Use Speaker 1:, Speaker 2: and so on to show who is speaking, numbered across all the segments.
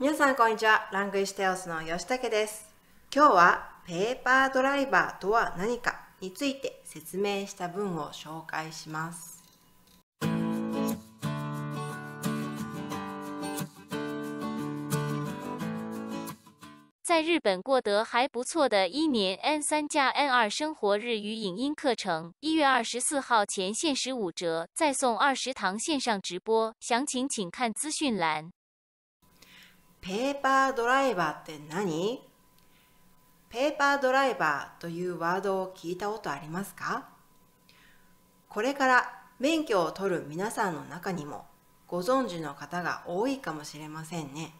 Speaker 1: 皆さんこんにちは。ラングイシテオスの吉武です。今日はペーパードライバーとは何かについて説明した文を紹介します。在日本过得还不错的一年 N 3加 N 2生活日语影音课程，1月24四号前限时五折，再送20堂线上直播，详情请看资讯栏。ペーパードライバーって何ペーパードライバーというワードを聞いたことありますかこれから免許を取る皆さんの中にもご存知の方が多いかもしれませんね。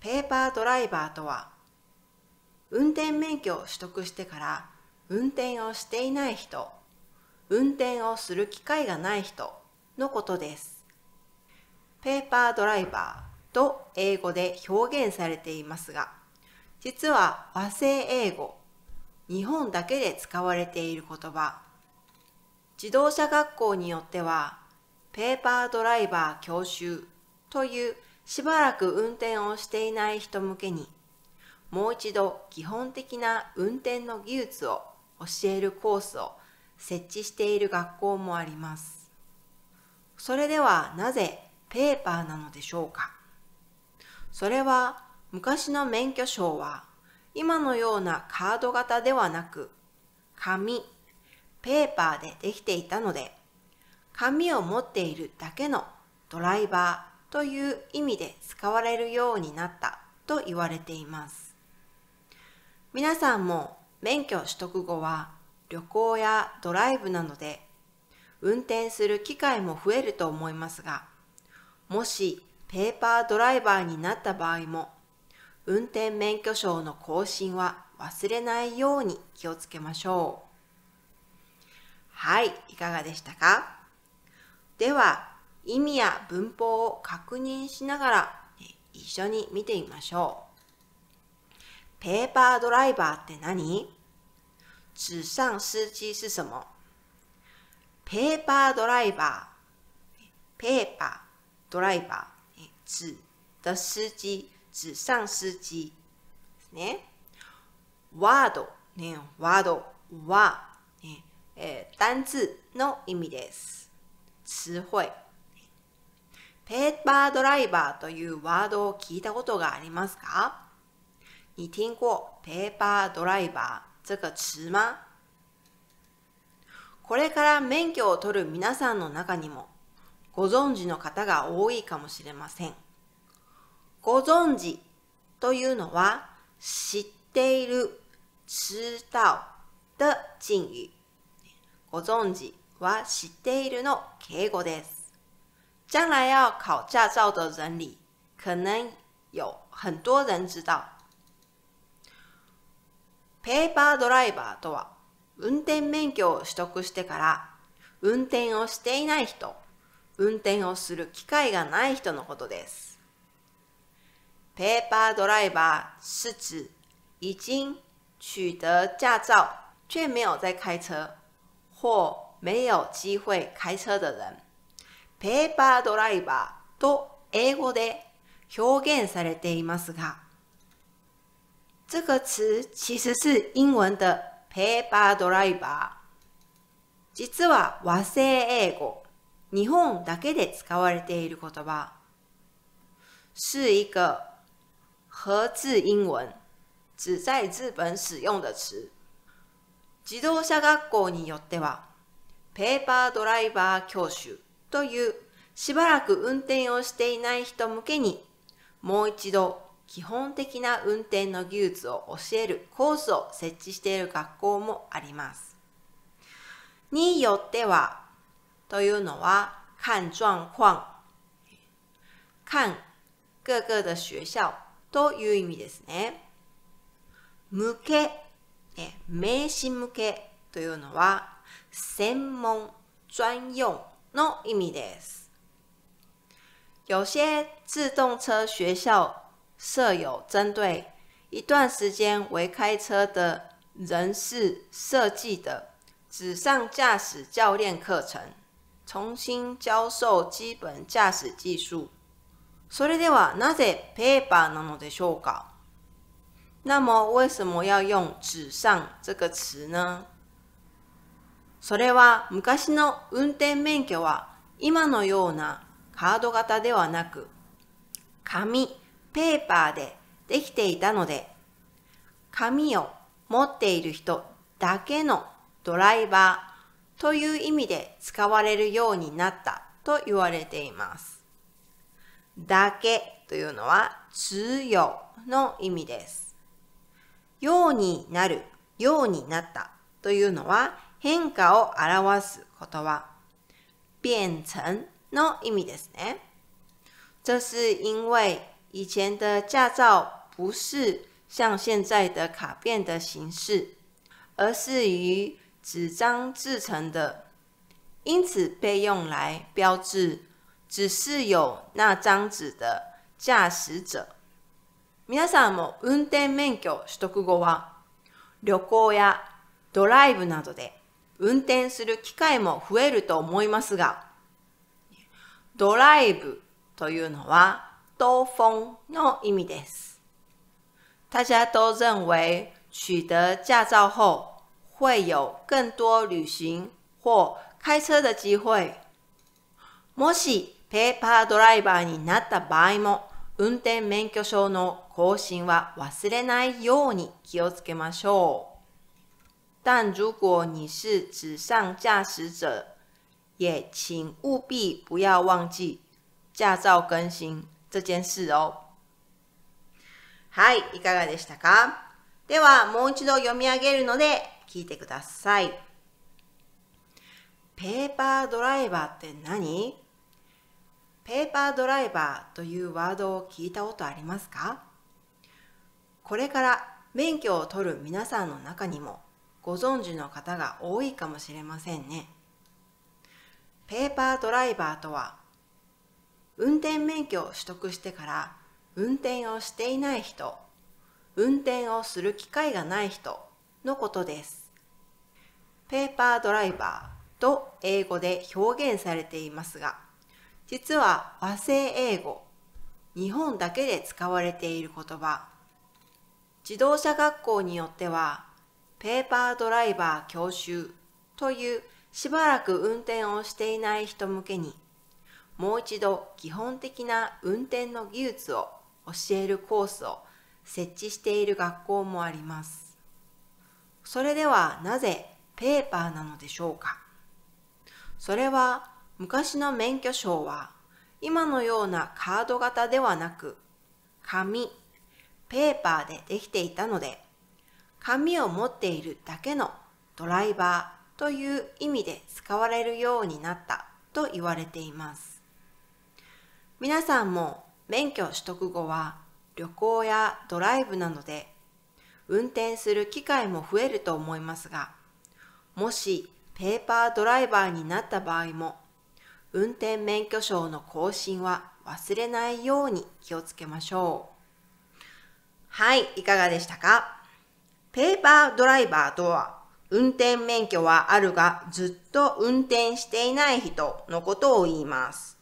Speaker 1: ペーパードライバーとは運転免許を取得してから運転をしていない人運転をする機会がない人のことです。ペーパードライバー。と英語で表現されていますが、実は和製英語、日本だけで使われている言葉、自動車学校によっては、ペーパードライバー教習というしばらく運転をしていない人向けに、もう一度基本的な運転の技術を教えるコースを設置している学校もあります。それではなぜペーパーなのでしょうかそれは昔の免許証は今のようなカード型ではなく紙、ペーパーでできていたので紙を持っているだけのドライバーという意味で使われるようになったと言われています。皆さんも免許取得後は旅行やドライブなどで運転する機会も増えると思いますが、もしペーパードライバーになった場合も、運転免許証の更新は忘れないように気をつけましょう。はい、いかがでしたかでは、意味や文法を確認しながら、一緒に見てみましょう。ペーパードライバーって何纸上司値是什么ペーパードライバー。ペーパードライバー。指的司機、指上司字。ね。ワード、ね、ワードは、ねえ単字の意味です。詞汇。ペーパードライバーというワードを聞いたことがありますか你听过 paper d r i v 这个词吗これから免許を取る皆さんの中にもご存知の方が多いかもしれません。ご存知というのは知っている、知道的禁語。ご存知は知っているの敬語です。将来要考驾照的人里，可能有很多人知道。ペーパードライバーとは、運転免許を取得してから、運転をしていない人運転をする機会がない人のことです。ペーパードライバー是指已经取得驾照却没有在开车或没有机会开车的人。ペーパードライバーと英語で表現されていますが、这个词其实是英文的ペーパードライバー。実は和製英語日本だけで使われている言葉。是一个合字英文、只在日本使用的词。自動車学校によっては、ペーパードライバー教習というしばらく運転をしていない人向けに、もう一度基本的な運転の技術を教えるコースを設置している学校もあります。によっては、というのは、看状况，看各个的学校都有意味ですね。向け、え、名詞向けというのは、専門、专用の意味です。有些自动车学校设有针对一段时间为开车的人士设计的纸上驾驶教练课程。重新教授基本驾驶技术。それではなぜペーパーなのでしょうか那么为什么要用纸上这个词呢それは昔の運転免許は今のようなカード型ではなく紙、ペーパーでできていたので紙を持っている人だけのドライバー、という意味で使われるようになったと言われています。だけというのは通用の意味です。ようになる、ようになったというのは変化を表す言葉、变成の意味ですね。这是因为以前的驾照不是像现在的卡片的形式，而是与纸张制成的，因此被用来标志只是有那张纸的驾驶者。皆さんも運転免許取得後は、旅行やドライブなどで運転する機会も増えると思いますが、ドライブというのは、兜風の意味です。大家都认为取得驾照后会有更多旅行或開车的機会。もしペーパードライバーになった場合も、運転免許証の更新は忘れないように気をつけましょう。但如果你是纸上驾驶者，也请务必不要忘记驾照更新这件事哦。はい、いかがでしたかでは、もう一度読み上げるので、聞いてください。ペーパードライバーって何ペーパードライバーというワードを聞いたことありますかこれから免許を取る皆さんの中にもご存知の方が多いかもしれませんね。ペーパードライバーとは運転免許を取得してから運転をしていない人運転をする機会がない人のことです。ペーパードライバーと英語で表現されていますが、実は和製英語、日本だけで使われている言葉、自動車学校によっては、ペーパードライバー教習というしばらく運転をしていない人向けに、もう一度基本的な運転の技術を教えるコースを設置している学校もあります。それではなぜペーパーなのでしょうかそれは昔の免許証は今のようなカード型ではなく紙、ペーパーでできていたので紙を持っているだけのドライバーという意味で使われるようになったと言われています皆さんも免許取得後は旅行やドライブなどで運転する機会も増えると思いますが、もしペーパードライバーになった場合も、運転免許証の更新は忘れないように気をつけましょう。はい、いかがでしたかペーパードライバーとは、運転免許はあるがずっと運転していない人のことを言います。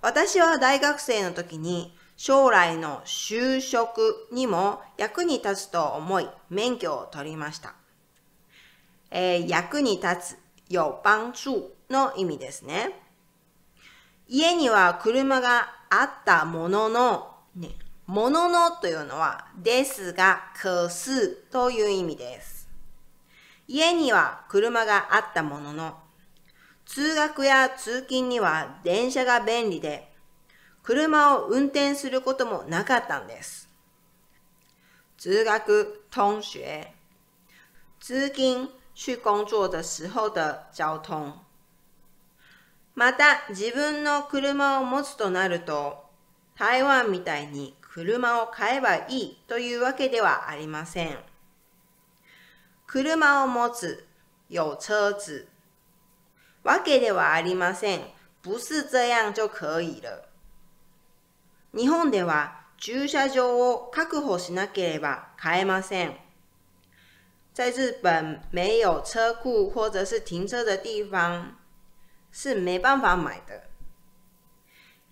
Speaker 1: 私は大学生の時に将来の就職にも役に立つと思い、免許を取りました。えー、役に立つ、よ、帮助の意味ですね。家には車があったものの、ね、もののというのは、ですが、可すという意味です。家には車があったものの、通学や通勤には電車が便利で、車を運転することもなかったんです。通学、通学。通勤、去工作的时候的交通。また、自分の車を持つとなると、台湾みたいに車を買えばいいというわけではありません。車を持つ、有車子。わけではありません。不是这样就可以了。日本では駐車場を確保しなければ買えません。在日本没有车库或者是停车的地方是没办法买的。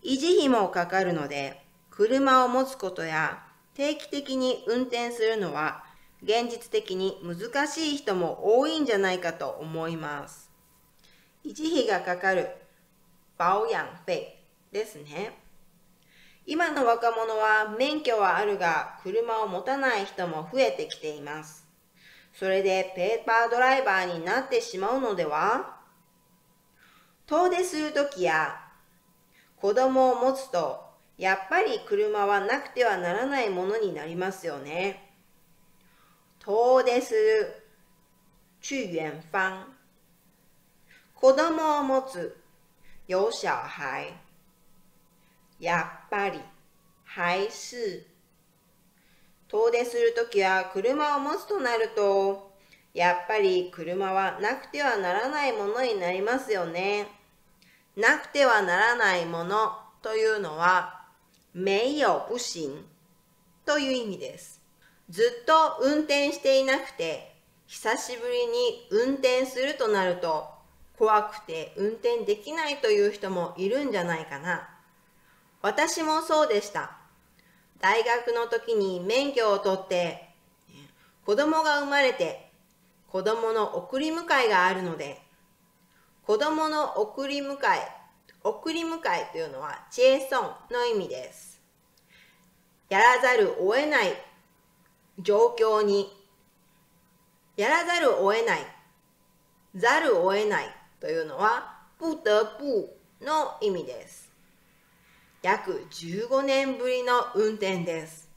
Speaker 1: 維持費もかかるので、車を持つことや定期的に運転するのは現実的に難しい人も多いんじゃないかと思います。維持費がかかる保養費ですね。今の若者は免許はあるが車を持たない人も増えてきています。それでペーパードライバーになってしまうのでは遠出するときや子供を持つとやっぱり車はなくてはならないものになりますよね。遠出する、去遠方。子供を持つ、有小孩。やっぱり、はいす。遠出するときは車を持つとなると、やっぱり車はなくてはならないものになりますよね。なくてはならないものというのは、名誉不信という意味です。ずっと運転していなくて、久しぶりに運転するとなると、怖くて運転できないという人もいるんじゃないかな。私もそうでした。大学の時に免許を取って、子供が生まれて、子供の送り迎えがあるので、子供の送り迎え、送り迎えというのはチェーソンの意味です。やらざるを得ない状況に、やらざるを得ない、ざるを得ないというのは、不得不の意味です。約15年ぶりの運転です。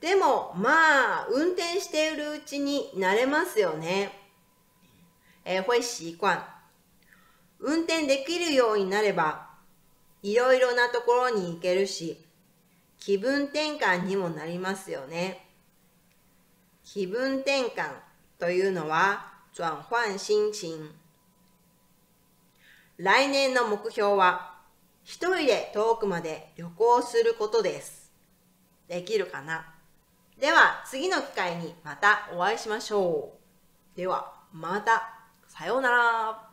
Speaker 1: でもまあ運転しているうちに慣れますよね。え会習慣。運転できるようになればいろいろなところに行けるし気分転換にもなりますよね。気分転換というのは转换心情。来年の目標は一人で遠くまで旅行することです。できるかなでは次の機会にまたお会いしましょう。ではまた。さようなら。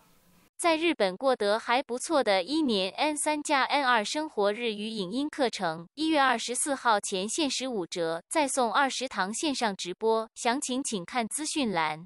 Speaker 1: 在日本过得还不错的一年 N 三加 N 二生活日语影音课程，一月二十四号前限时五折，再送二十堂线上直播，详情请看资讯栏。